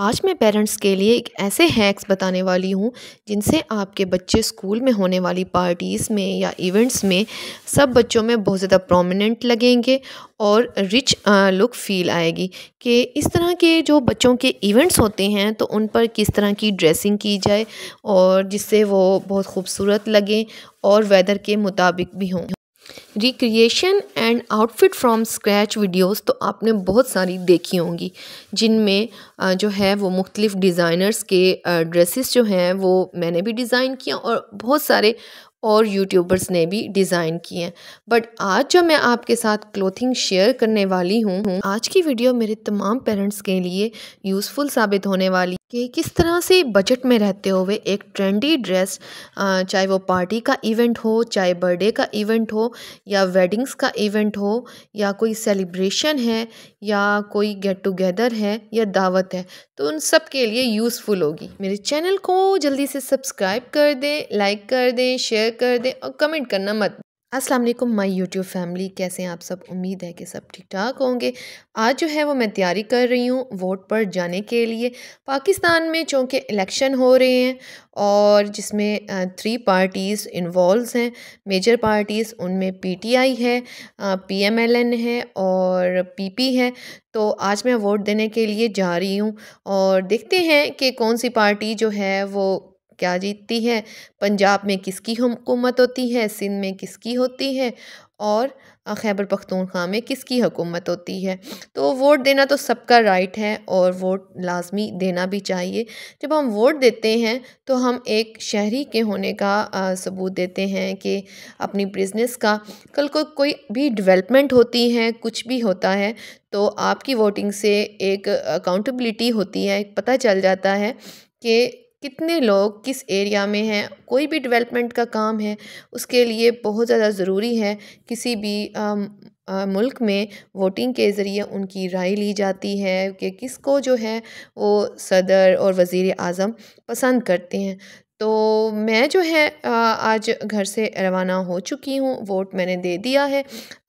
आज मैं पेरेंट्स के लिए एक ऐसे हैक्स बताने वाली हूँ जिनसे आपके बच्चे स्कूल में होने वाली पार्टीज़ में या इवेंट्स में सब बच्चों में बहुत ज़्यादा प्रोमिनेंट लगेंगे और रिच लुक फील आएगी कि इस तरह के जो बच्चों के इवेंट्स होते हैं तो उन पर किस तरह की ड्रेसिंग की जाए और जिससे वो बहुत खूबसूरत लगें और वेदर के मुताबिक भी हों recreation and outfit from scratch videos तो आपने बहुत सारी देखी होंगी जिनमें जो है वो मुख्तलिफ़ डिज़ाइनर्स के ड्रेसेस जो हैं वो मैंने भी डिज़ाइन किया और बहुत सारे और यूट्यूबर्स ने भी डिज़ाइन किए हैं बट आज जो मैं आपके साथ क्लोथिंग शेयर करने वाली हूँ आज की वीडियो मेरे तमाम पेरेंट्स के लिए यूज़फुल साबित होने वाली कि किस तरह से बजट में रहते हुए एक ट्रेंडी ड्रेस चाहे वो पार्टी का इवेंट हो चाहे बर्थडे का इवेंट हो या वेडिंग्स का इवेंट हो या कोई सेलिब्रेशन है या कोई गेट टुगेदर है या दावत है तो उन सब के लिए यूज़फुल होगी मेरे चैनल को जल्दी से सब्सक्राइब कर दें लाइक कर दें शेयर कर दें और कमेंट करना मत अस्सलाम वालेकुम माय यूट्यूब फैमिली कैसे हैं आप सब उम्मीद है कि सब ठीक ठाक होंगे आज जो है वो मैं तैयारी कर रही हूँ वोट पर जाने के लिए पाकिस्तान में चूँकि इलेक्शन हो रहे हैं और जिसमें थ्री पार्टीज़ इन्वॉल्व हैं मेजर पार्टीज़ उनमें पीटीआई है पीएमएलएन है और पीपी है तो आज मैं वोट देने के लिए जा रही हूँ और देखते हैं कि कौन सी पार्टी जो है वो क्या जीतती है पंजाब में किसकी हुकूमत होती है सिंध में किसकी होती है और खैबर पख्तूनख्वा में किसकी हुकूमत होती है तो वोट देना तो सबका राइट है और वोट लाजमी देना भी चाहिए जब हम वोट देते हैं तो हम एक शहरी के होने का आ, सबूत देते हैं कि अपनी बिजनेस का कल को कोई भी डेवलपमेंट होती है कुछ भी होता है तो आपकी वोटिंग से एक अकाउंटबिलिटी होती है पता चल जाता है कि कितने लोग किस एरिया में हैं कोई भी डेवलपमेंट का काम है उसके लिए बहुत ज़्यादा ज़रूरी है किसी भी मुल्क में वोटिंग के ज़रिए उनकी राय ली जाती है कि किसको जो है वो सदर और वज़ी अज़म पसंद करते हैं तो मैं जो है आज घर से रवाना हो चुकी हूँ वोट मैंने दे दिया है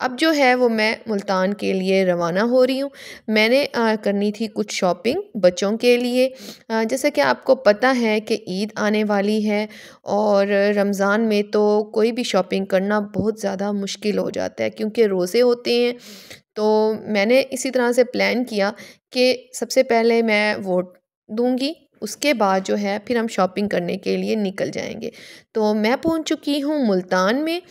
अब जो है वो मैं मुल्तान के लिए रवाना हो रही हूँ मैंने करनी थी कुछ शॉपिंग बच्चों के लिए जैसे कि आपको पता है कि ईद आने वाली है और रमज़ान में तो कोई भी शॉपिंग करना बहुत ज़्यादा मुश्किल हो जाता है क्योंकि रोज़े होते हैं तो मैंने इसी तरह से प्लान किया कि सबसे पहले मैं वोट दूंगी उसके बाद जो है फिर हम शॉपिंग करने के लिए निकल जाएंगे तो मैं पहुंच चुकी हूँ मुल्तान में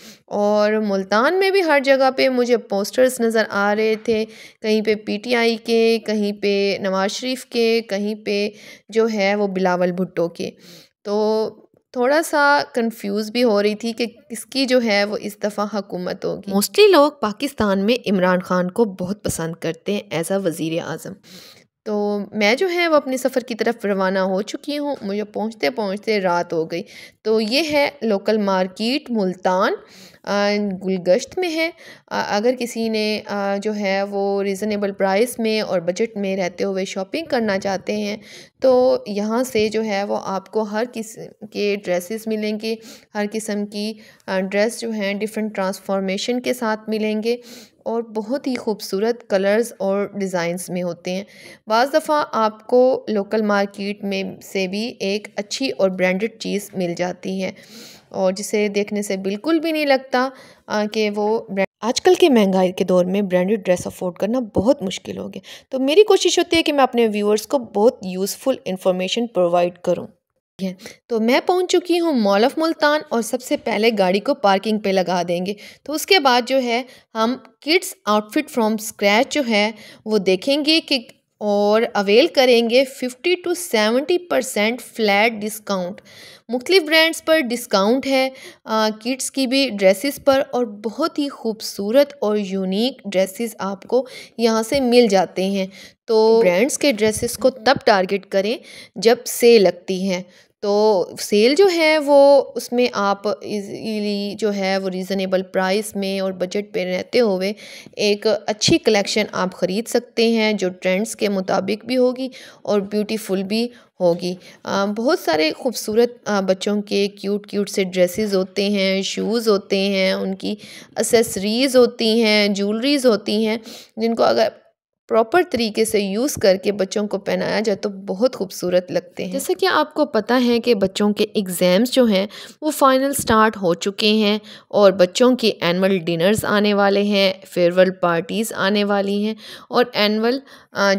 और मुल्तान में भी हर जगह पे मुझे पोस्टर्स नज़र आ रहे थे कहीं पे पीटीआई के कहीं पे नवाज शरीफ के कहीं पे जो है वो बिलावल भुट्टो के तो थोड़ा सा कंफ्यूज भी हो रही थी कि किसकी जो है वो इस दफ़ा हुकूमत होगी मोस्टली लोग पाकिस्तान में इमरान खान को बहुत पसंद करते हैं एज आ वज़ी अजम तो मैं जो है वो अपने सफ़र की तरफ रवाना हो चुकी हूँ मुझे पहुँचते पहुँचते रात हो गई तो ये है लोकल मार्केट मुल्तान गुलगश्त में है अगर किसी ने जो है वो रिज़नेबल प्राइस में और बजट में रहते हुए शॉपिंग करना चाहते हैं तो यहाँ से जो है वो आपको हर किस्म के ड्रेसेस मिलेंगे हर किस्म की ड्रेस जो हैं डिफरेंट ट्रांसफॉर्मेशन के साथ मिलेंगे और बहुत ही खूबसूरत कलर्स और डिज़ाइंस में होते हैं बज़ दफ़ा आपको लोकल मार्केट में से भी एक अच्छी और ब्रांडेड चीज़ मिल जाती है और जिसे देखने से बिल्कुल भी नहीं लगता कि वो आजकल के महंगाई के दौर में ब्रांडेड ड्रेस अफोर्ड करना बहुत मुश्किल हो गया तो मेरी कोशिश होती है कि मैं अपने व्यूअर्स को बहुत यूज़फुल इंफॉर्मेशन प्रोवाइड करूँ तो मैं पहुंच चुकी हूं मॉल ऑफ मुल्तान और सबसे पहले गाड़ी को पार्किंग पे लगा देंगे तो उसके बाद जो है हम किड्स आउटफिट फ्रॉम स्क्रैच जो है वो देखेंगे कि और अवेल करेंगे 50 टू 70 परसेंट फ्लैट डिस्काउंट मुख्तलिफ ब्रांड्स पर डिस्काउंट है किड्स की भी ड्रेसेस पर और बहुत ही खूबसूरत और यूनिक ड्रेसेस आपको यहाँ से मिल जाते हैं तो ब्रांड्स के ड्रेसेस को तब टारगेट करें जब सेल लगती हैं तो सेल जो है वो उसमें आप इजीली जो है वो रीज़नेबल प्राइस में और बजट पे रहते हुए एक अच्छी कलेक्शन आप ख़रीद सकते हैं जो ट्रेंड्स के मुताबिक भी होगी और ब्यूटीफुल भी होगी बहुत सारे खूबसूरत बच्चों के क्यूट क्यूट से ड्रेसेस होते हैं शूज़ होते हैं उनकी एसेसरीज़ होती हैं जूलरीज़ होती हैं जिनको अगर प्रॉपर तरीके से यूज़ करके बच्चों को पहनाया जाए तो बहुत खूबसूरत लगते हैं जैसे कि आपको पता है कि बच्चों के एग्ज़ाम्स जो हैं वो फ़ाइनल स्टार्ट हो चुके हैं और बच्चों के एनअल डिनर्स आने वाले हैं फेयरवेल पार्टीज़ आने वाली हैं और एनअल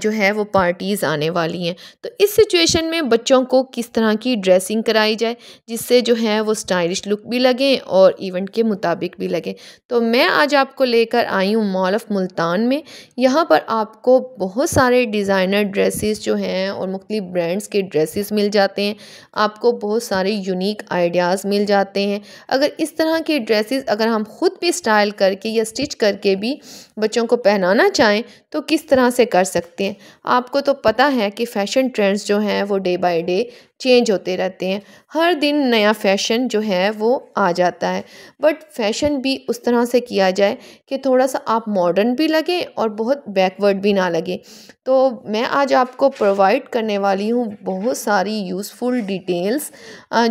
जो है वो पार्टीज़ आने वाली हैं तो इस सिचुएशन में बच्चों को किस तरह की ड्रेसिंग कराई जाए जिससे जो है वो स्टाइलिश लुक भी लगें और इवेंट के मुताबिक भी लगें तो मैं आज आपको लेकर आई हूँ मॉल ऑफ मुल्तान में यहाँ पर आप आपको बहुत सारे डिज़ाइनर ड्रेसेस जो हैं और मुख्तलिफ़ ब्रांड्स के ड्रेसेस मिल जाते हैं आपको बहुत सारे यूनिक आइडियाज़ मिल जाते हैं अगर इस तरह के ड्रेसेस अगर हम ख़ुद भी स्टाइल करके या स्टिच करके भी बच्चों को पहनाना चाहें तो किस तरह से कर सकते हैं आपको तो पता है कि फ़ैशन ट्रेंड्स जो हैं वो डे बाई डे चेंज होते रहते हैं हर दिन नया फैशन जो है वो आ जाता है बट फैशन भी उस तरह से किया जाए कि थोड़ा सा आप मॉडर्न भी लगें और बहुत बैकवर्ड भी ना लगे तो मैं आज आपको प्रोवाइड करने वाली हूँ बहुत सारी यूज़फुल डिटेल्स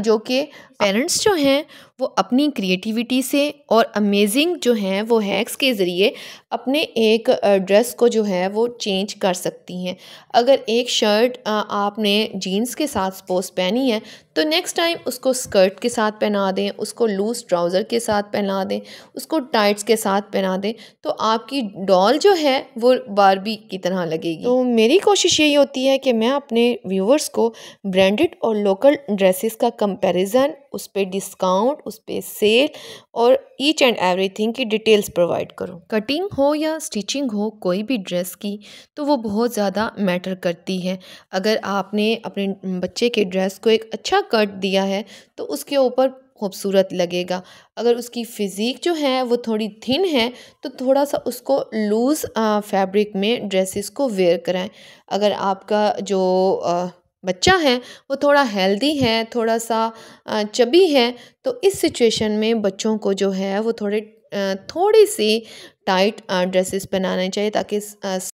जो कि पेरेंट्स जो हैं वो अपनी क्रिएटिविटी से और अमेजिंग जो हैं वो हैक्स के ज़रिए अपने एक ड्रेस को जो है वो चेंज कर सकती हैं अगर एक शर्ट आपने जीन्स के साथ सपोज पहनी है तो नेक्स्ट टाइम उसको स्कर्ट के साथ पहना दें उसको लूज ट्राउज़र के साथ पहना दें उसको टाइट्स के साथ पहना दें तो आपकी डॉल जो है वो बारबी की तरह लगेगी तो मेरी कोशिश यही होती है कि मैं अपने व्यूवर्स को ब्रांडेड और लोकल ड्रेसेस का कंपेरिज़न उस पर डिस्काउंट उस पर सेल और ईच एंड एवरीथिंग की डिटेल्स प्रोवाइड करो कटिंग हो या स्टिचिंग हो कोई भी ड्रेस की तो वो बहुत ज़्यादा मैटर करती है अगर आपने अपने बच्चे के ड्रेस को एक अच्छा कट दिया है तो उसके ऊपर खूबसूरत लगेगा अगर उसकी फ़िज़ीक जो है वो थोड़ी थिन है तो थोड़ा सा उसको लूज़ फैब्रिक में ड्रेसेस को वेयर कराएं अगर आपका जो आ, बच्चा है वो थोड़ा हेल्दी है थोड़ा सा चबी है तो इस सिचुएशन में बच्चों को जो है वो थोड़े थोड़ी सी टाइट ड्रेसेस पहनाने चाहिए ताकि